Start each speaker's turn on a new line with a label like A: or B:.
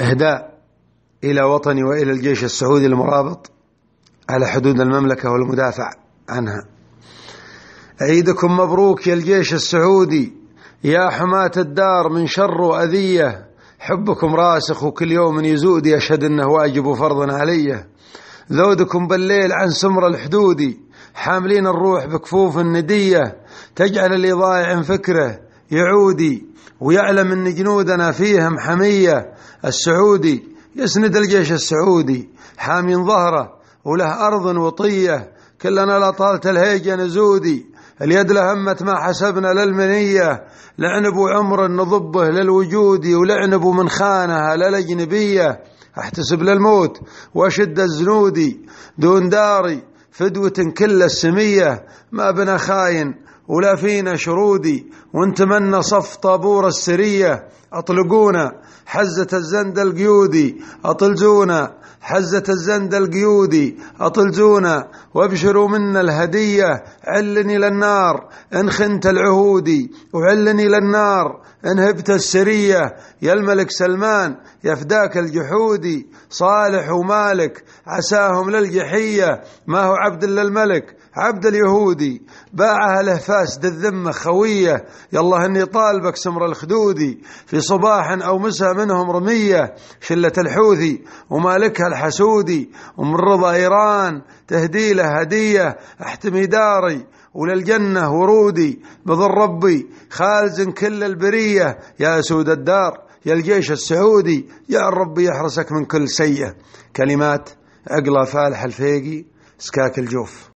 A: إهداء إلى وطني وإلى الجيش السعودي المرابط على حدود المملكة والمدافع عنها عيدكم مبروك يا الجيش السعودي يا حماة الدار من شر وأذية حبكم راسخ وكل يوم يزود يشهد أنه واجب وفرض علي ذودكم بالليل عن سمر الحدودي حاملين الروح بكفوف الندية تجعل اللي ضايع فكره يعودي ويعلم أن جنودنا فيهم حمية السعودي يسند الجيش السعودي حامي ظهره وله أرض وطية كلنا لا طالت الهيجة نزودي اليد لهمت ما حسبنا للمنية لعنب عمر نضبه للوجود ولعنب من خانها للأجنبية احتسب للموت واشد الزنودي دون داري فدوة كل السمية ما بنا خاين ولا فينا شرودي ونتمنى صف طابور السرية أطلقونا حزة الزند القيودي أطلزونا حزة الزند القيودي أطلزونا وابشروا منا الهدية علني للنار إن خنت العهودي وعلني للنار إن هبت السرية يا الملك سلمان يفداك الجحودي صالح ومالك عساهم للجحية ما هو عبد إلا الملك عبد اليهودي باعها له فاسد الذمة خوية يالله اني طالبك سمر الخدودي في صباح او مساء منهم رمية شلة الحوثي ومالكها الحسودي ومن رضا إيران تهدي له هدية احتمي داري وللجنة ورودي بظل ربي خالز كل البرية يا سود الدار يا الجيش السعودي يا ربي يحرسك من كل سيئة كلمات عقلة فالح الفيقي سكاك الجوف